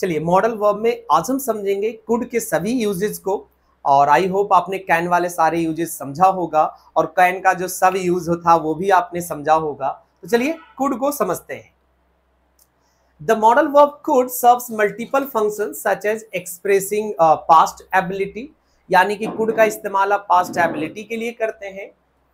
चलिए modal verb में आज हम समझेंगे कुड के सभी यूजेज को और आई होप आपने कैन वाले सारे यूजेस समझा होगा और कैन का जो सब यूज था वो भी आपने समझा होगा तो चलिए कुड को समझते हैं the modal verb could serves multiple function such as expressing past ability यानी कि कुड का इस्तेमाल आप पास्ट एबिलिटी के लिए करते हैं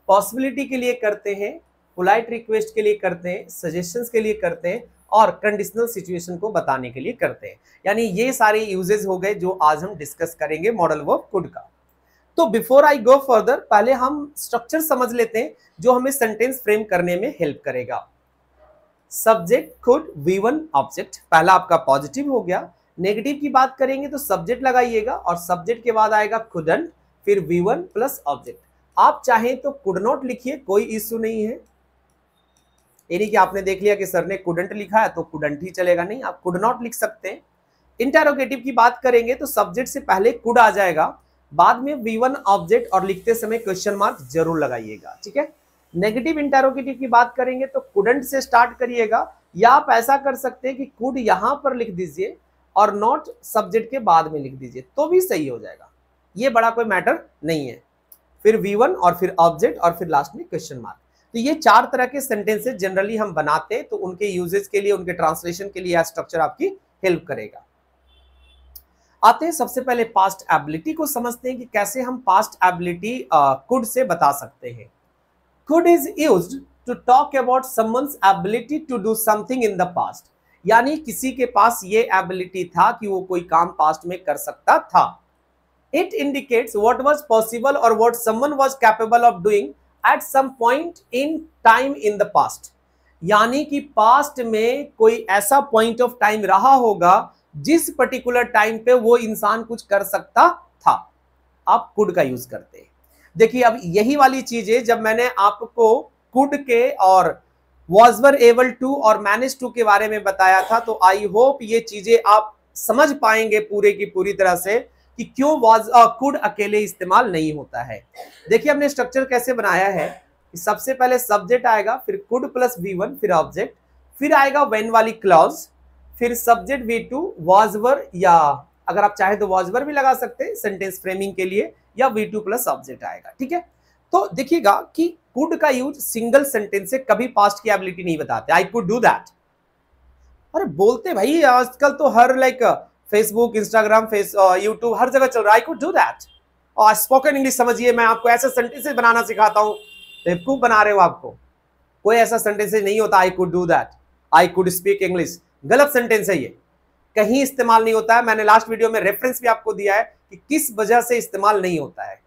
पॉसिबिलिटी के लिए करते हैं पोलाइट रिक्वेस्ट के लिए करते हैं सजेशन के लिए करते हैं और कंडीशनल सिचुएशन को बताने के लिए करते हैं यानी ये सारे यूजेज हो गए जो आज हम डिस्कस करेंगे मॉडल वर्ब कुड का तो बिफोर आई गो फर्दर पहले हम स्ट्रक्चर समझ लेते हैं जो हमें सेंटेंस फ्रेम करने में हेल्प करेगा subject could V one object पहला आपका पॉजिटिव हो गया नेगेटिव की बात करेंगे तो सब्जेक्ट लगाइएगा और सब्जेक्ट के बाद आएगा खुडन फिर वी वन प्लस ऑब्जेक्ट आप चाहें तो कुड नॉट लिखिए कोई इश्यू नहीं है यानी कि आपने देख लिया कि सर ने कुडंट लिखा है तो कुडंट ही चलेगा नहीं आप कुड नॉट लिख सकते हैं इंटेरोगेटिव की बात करेंगे तो सब्जेक्ट से पहले कुड आ जाएगा बाद में वी वन ऑब्जेक्ट और लिखते समय क्वेश्चन मार्क जरूर लगाइएगा ठीक है नेगेटिव इंटेरोगेटिव की बात करेंगे तो कुडंट से स्टार्ट करिएगा या आप ऐसा कर सकते हैं कि कुड यहाँ पर लिख दीजिए और नॉट सब्जेक्ट के बाद में लिख दीजिए तो भी सही हो जाएगा ये बड़ा कोई मैटर नहीं है फिर वी वन और फिर ऑब्जेक्ट और फिर लास्ट में क्वेश्चन मार्क तो ये चार तरह के सेंटेंसेस जनरली हम बनाते हैं तो उनके यूजेज के लिए उनके ट्रांसलेशन के लिए यह स्ट्रक्चर आपकी हेल्प करेगा आते हैं सबसे पहले पास्ट एबिलिटी को समझते हैं कि कैसे हम पास्ट एबिलिटी कुड से बता सकते हैं could is use to talk about someone's ability to do something in the past यानी किसी के पास ये एबिलिटी था कि वो कोई काम पास्ट में कर सकता था it indicates what was possible और what someone was capable of doing at some point in time in the past यानी कि पास्ट में कोई ऐसा पॉइंट ऑफ टाइम रहा होगा जिस पर्टिकुलर टाइम पे वो इंसान कुछ कर सकता था आप कुड का यूज करते देखिए अब यही वाली चीजें जब मैंने आपको कुड के और वॉज वर एबल टू और मैनेज टू के बारे में बताया था तो आई होप ये चीजें आप समझ पाएंगे पूरे की पूरी तरह से कि क्यों वाज कुड अकेले इस्तेमाल नहीं होता है देखिए हमने स्ट्रक्चर कैसे बनाया है कि सबसे पहले सब्जेक्ट आएगा फिर कुड प्लस वी वन फिर ऑब्जेक्ट फिर आएगा वेन वाली क्लॉज फिर सब्जेक्ट वी टू वॉजवर या अगर आप चाहे तो वॉजवर भी लगा सकते हैं सेंटेंस फ्रेमिंग के लिए या वी टू प्लस ऑब्जेक्ट आएगा ठीक है तो देखिएगा कि कुड का यूज सिंगल सेंटेंस से कभी पास्ट की एबिलिटी नहीं बताते आई कुड डू दैट अरे बोलते भाई आजकल तो हर like like, Facebook Instagram face YouTube हर जगह चल रहा है आई कुड डू दैट और स्पोकन इंग्लिश समझिए मैं आपको ऐसे सेंटेंसेस बनाना सिखाता हूँ बेवकूफ बना रहे हो आपको कोई ऐसा सेंटेंसेज नहीं होता I could do that I could speak English गलत सेंटेंस है ये कहीं इस्तेमाल नहीं होता है मैंने लास्ट वीडियो में रेफरेंस भी आपको दिया है कि किस वजह से इस्तेमाल नहीं होता है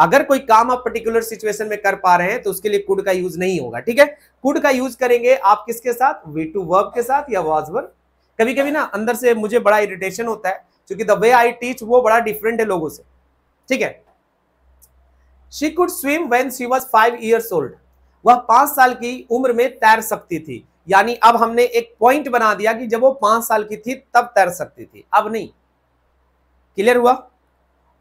अगर कोई काम आप पर्टिकुलर सिचुएशन में कर पा रहे हैं तो उसके लिए कुड का यूज नहीं होगा ठीक है कुड का यूज करेंगे आप किसके साथ वी टू वर्ब के साथ या वॉज वर्ब कभी कभी ना अंदर से मुझे बड़ा इरिटेशन होता है क्योंकि द वे आई टीच वो बड़ा डिफरेंट है लोगों से ठीक है she could swim when she was five years old वह पांच साल की उम्र में तैर सकती थी यानी अब हमने एक पॉइंट बना दिया कि जब वो पांच साल की थी तब तैर सकती थी अब नहीं क्लियर हुआ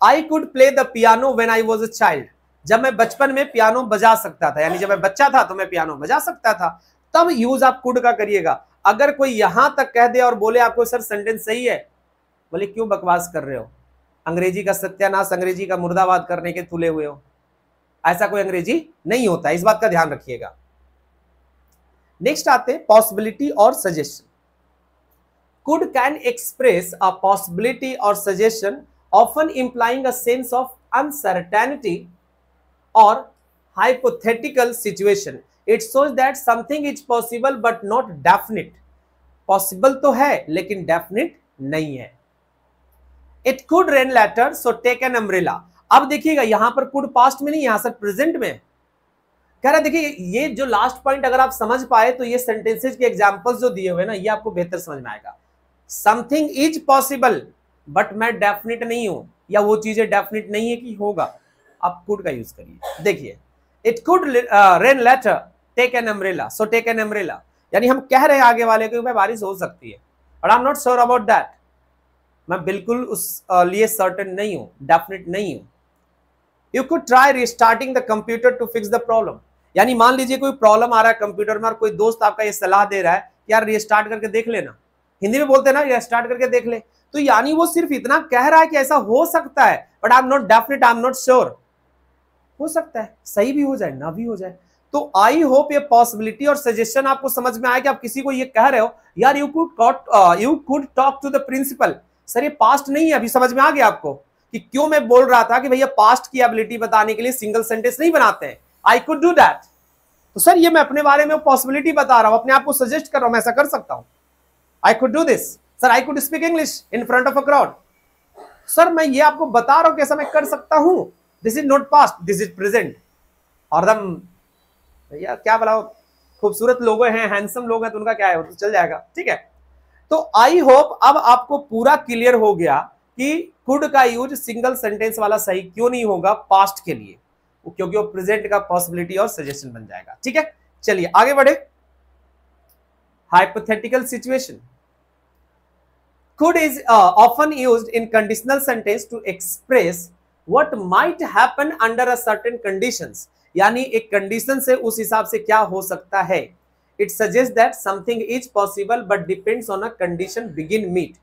I could play the piano when I was a child जब मैं बचपन में पियानो बजा सकता था यानी जब मैं बच्चा था तो मैं पियानो बजा सकता था तब यूज आप कुड का करिएगा अगर कोई यहां तक कह दे और बोले आपको सर सेंटेंस सही है बोले क्यों बकवास कर रहे हो अंग्रेजी का सत्यानाश अंग्रेजी का मुर्दाबाद करने के तुले हुए हो ऐसा कोई अंग्रेजी नहीं होता इस बात का ध्यान रखिएगा नेक्स्ट आते हैं पॉसिबिलिटी और suggestion could can express a possibility और suggestion often implying a sense of uncertainty और hypothetical situation it shows that something is possible but not definite possible तो है लेकिन डेफिनेट नहीं है it could rain later so take an umbrella अब देखिएगा यहां पर कुड पास्ट में नहीं यहां सर प्रेजेंट में कह रहा देखिए ये जो लास्ट पॉइंट अगर आप समझ पाए तो ये सेंटेंसेज के एग्जाम्पल्स जो दिए हुए ना ये आपको बेहतर समझ में आएगा समथिंग इज पॉसिबल बट मैं डेफिनेट नहीं हूं या वो चीजें डेफिनेट नहीं है कि होगा आप कुड का यूज करिए देखिए it could rain later take an umbrella so take an umbrella यानी हम कह रहे हैं आगे वाले को भाई बारिश हो सकती है but I am not sure about that मैं बिल्कुल उस लिए सर्टन नहीं हूं डेफिनेट नहीं हूं you could try restarting the computer to fix the problem यानी मान लीजिए कोई प्रॉब्लम आ रहा है कंप्यूटर में और कोई दोस्त आपका ये सलाह दे रहा है कि यार रिस्टार्ट करके देख लेना हिंदी में बोलते हैं ना रिस्टार्ट करके देख ले तो यानी वो सिर्फ इतना कह रहा है कि ऐसा हो सकता है but I am not definite I am not sure हो सकता है सही भी हो जाए ना भी हो जाए तो आई होप ये पॉसिबिलिटी और सजेशन आपको समझ में आया कि आप किसी को ये कह रहे हो यार you could you could talk to the principal sir ये पास्ट नहीं है अभी समझ में आ गया आपको कि क्यों मैं बोल रहा था कि भैया पास्ट की एबिलिटी बताने के लिए सिंगल सेंटेंस नहीं बनाते हैं आई कुड डू दैट तो सर ये मैं अपने बारे में पॉसिबिलिटी बता रहा हूं अपने आप को सजेस्ट कर रहा हूं मैं ऐसा कर सकता हूं I could do this sir I could speak English in front of a crowd sir मैं ये आपको बता रहा हूं कैसा मैं कर सकता हूं this is not past this is present और दम भैया क्या बोला खूबसूरत लोग हैं हैंडसम लोग हैं तो उनका क्या है तो चल जाएगा ठीक है तो आई होप अब आपको पूरा क्लियर हो गया कि कुड का यूज सिंगल सेंटेंस वाला सही क्यों नहीं होगा पास्ट के लिए क्योंकि वो प्रेजेंट का पॉसिबिलिटी और सजेशन बन जाएगा ठीक है चलिए आगे बढ़े hypothetical situation could is often use in conditional sentence to express what might happen under a certain certain यानी एक कंडीशन से उस हिसाब से क्या हो सकता है it suggest that something is possible but depends on a condition begin meet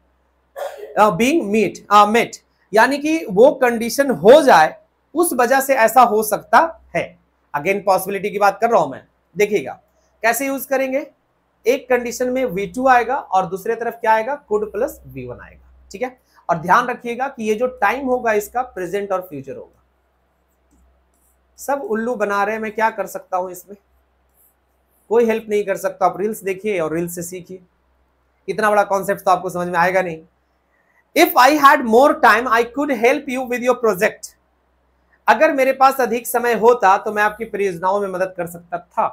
being meet met यानी कि वो कंडीशन हो जाए उस वजह से ऐसा हो सकता है अगेन पॉसिबिलिटी की बात कर रहा हूं मैं देखिएगा कैसे यूज करेंगे एक कंडीशन में V2 आएगा और दूसरे तरफ क्या आएगा कुड प्लस V1 आएगा ठीक है और ध्यान रखिएगा कि ये जो टाइम होगा इसका प्रेजेंट और फ्यूचर होगा सब उल्लू बना रहे हैं मैं क्या कर सकता हूँ इसमें कोई हेल्प नहीं कर सकता आप रील्स देखिए और रील्स से सीखिए इतना बड़ा कॉन्सेप्ट तो आपको समझ में आएगा नहीं if I had more time I could help you with your project अगर मेरे पास अधिक समय होता तो मैं आपकी परियोजनाओं में मदद कर सकता था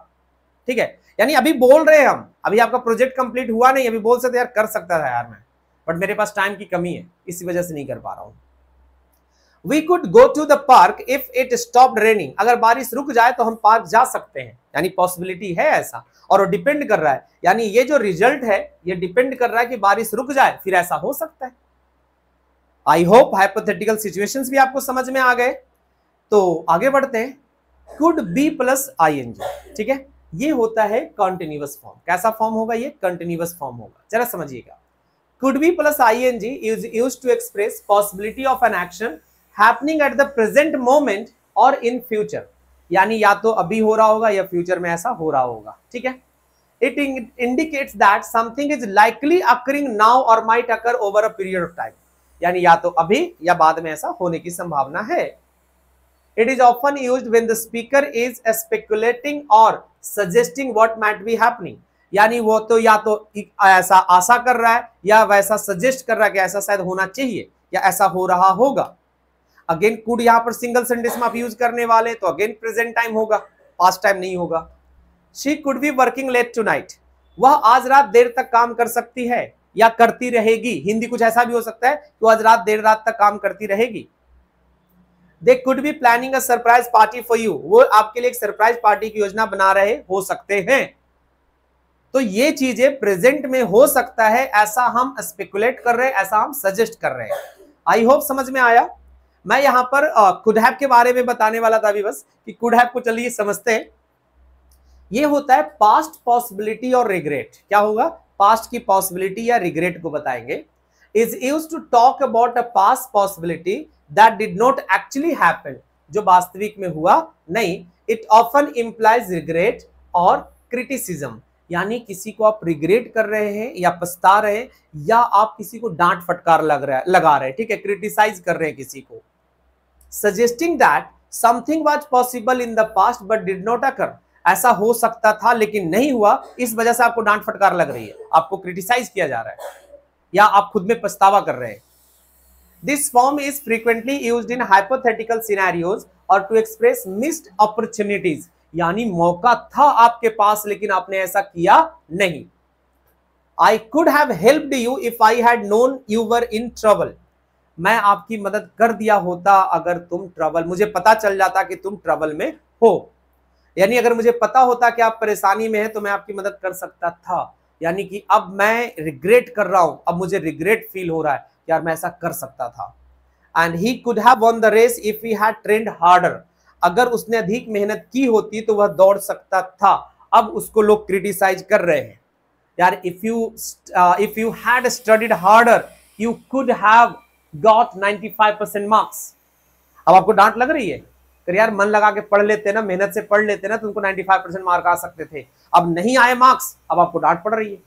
ठीक है यानी अभी बोल रहे हैं हम अभी आपका प्रोजेक्ट कंप्लीट हुआ नहीं अभी बोल सकते यार कर सकता था यार मैं बट मेरे पास टाइम की कमी है इसी वजह से नहीं कर पा रहा हूँ we could go to the park if it stop raining अगर बारिश रुक जाए तो हम पार्क जा सकते हैं यानी पॉसिबिलिटी है ऐसा और वो डिपेंड कर रहा है यानी ये जो रिजल्ट है ये डिपेंड कर रहा है कि बारिश रुक जाए फिर ऐसा हो सकता है आई होप हाइपोथेटिकल सिचुएशंस भी आपको समझ में आ गए तो आगे बढ़ते हैं could be plus I N G ठीक है ये होता है कंटिन्यूस फॉर्म कैसा फॉर्म होगा ये कंटिन्यूस फॉर्म होगा जरा समझिएगा could be plus ing is use to express possibility of an action happening at the present moment और इन फ्यूचर यानी या तो अभी हो रहा होगा या फ्यूचर में ऐसा हो रहा होगा ठीक है it indicates that something is likely occurring now और might occur over a period of time यानी या तो अभी या बाद में ऐसा होने की संभावना है it is often use when the speaker is speculating और suggesting what might be happening यानी वो तो या तो ऐसा आशा कर रहा है या वैसा सजेस्ट कर रहा है कि ऐसा शायद होना चाहिए या ऐसा हो रहा होगा अगेन कुड यहां पर सिंगल सेंटेंस में आप यूज करने वाले तो अगेन प्रेजेंट टाइम होगा पास्ट टाइम नहीं होगा she could be working late to वह आज रात देर तक काम कर सकती है या करती रहेगी हिंदी कुछ ऐसा भी हो सकता है कि आज रात देर रात तक काम करती रहेगी they could be planning a surprise party for you वो आपके लिए एक सरप्राइज पार्टी की योजना बना रहे हो सकते हैं तो ये चीजें प्रेजेंट में हो सकता है ऐसा हम स्पेकुलेट कर रहे हैं ऐसा हम सजेस्ट कर रहे हैं आई होप समझ में आया मैं यहाँ पर कुडहैप के बारे में बताने वाला था अभी बस कि कुडहैप को चलिए समझते हैं ये होता है पास्ट पॉसिबिलिटी और रिग्रेट क्या होगा पास्ट की पॉसिबिलिटी या रिग्रेट को बताएंगे is use to talk about a past possibility that did not actually happen जो वास्तविक में हुआ नहीं इट ऑफन इंप्लाइज रिग्रेट और क्रिटिसिज्म यानी किसी को आप रिग्रेट कर रहे हैं या पछता रहे हैं या आप किसी को डांट फटकार लग रहा है लगा रहे हैं ठीक है क्रिटिसाइज कर रहे हैं किसी को suggesting that something was possible in the past but did not occur ऐसा हो सकता था लेकिन नहीं हुआ इस वजह से आपको डांट फटकार लग रही है आपको क्रिटिसाइज किया जा रहा है या आप खुद में पछतावा कर रहे हैं this form is frequently use in hypothetical scenarios और टू एक्सप्रेस मिस्ड अपॉर्चुनिटीज यानी मौका था आपके पास लेकिन आपने ऐसा किया नहीं I could have helped you if I had known you were in trouble मैं आपकी मदद कर दिया होता अगर तुम ट्रबल मुझे पता चल जाता कि तुम ट्रबल में हो यानी अगर मुझे पता होता कि आप परेशानी में है तो मैं आपकी मदद कर सकता था यानी कि अब मैं रिग्रेट कर रहा हूं अब मुझे रिग्रेट फील हो रहा है यार मैं ऐसा कर सकता था and he could have the race if you had trained harder अगर उसने अधिक मेहनत की होती तो वह दौड़ सकता था अब उसको लोग क्रिटिसाइज कर रहे हैं यार if you if you had studied harder you could have got 95 percent marks अब आपको डांट लग रही है कर यार मन लगा के पढ़ लेते ना मेहनत से पढ़ लेते ना तो उनको 95 परसेंट मार्क आ सकते थे अब नहीं आए मार्क्स अब आपको डांट पड़ रही है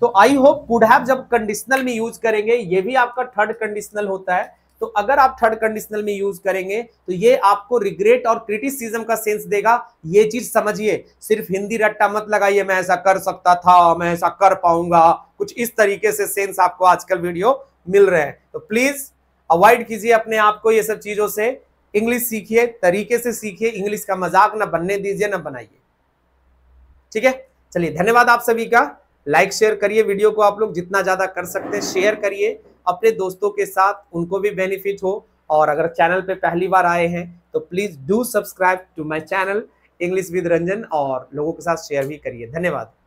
तो आई होप कुड हैव जब कंडीशनल में यूज करेंगे ये भी आपका थर्ड कंडीशनल होता है तो अगर आप थर्ड कंडीशनल में यूज करेंगे तो ये आपको रिग्रेट और क्रिटिसिज्म का सेंस देगा ये चीज समझिए सिर्फ हिंदी रट्टा मत लगाइए मैं ऐसा कर सकता था मैं ऐसा कर पाऊंगा कुछ इस तरीके से सेंस आपको आजकल वीडियो मिल रहे हैं तो प्लीज अवॉइड कीजिए अपने आप को ये सब चीजों से इंग्लिश सीखिए तरीके से सीखिए इंग्लिश का मजाक ना बनने दीजिए ना बनाइए ठीक है चलिए धन्यवाद आप सभी का लाइक शेयर करिए वीडियो को आप लोग जितना ज़्यादा कर सकते हैं शेयर करिए अपने दोस्तों के साथ उनको भी बेनिफिट हो और अगर चैनल पे पहली बार आए हैं तो please do subscribe to my channel English with Ranjan और लोगों के साथ शेयर भी करिए धन्यवाद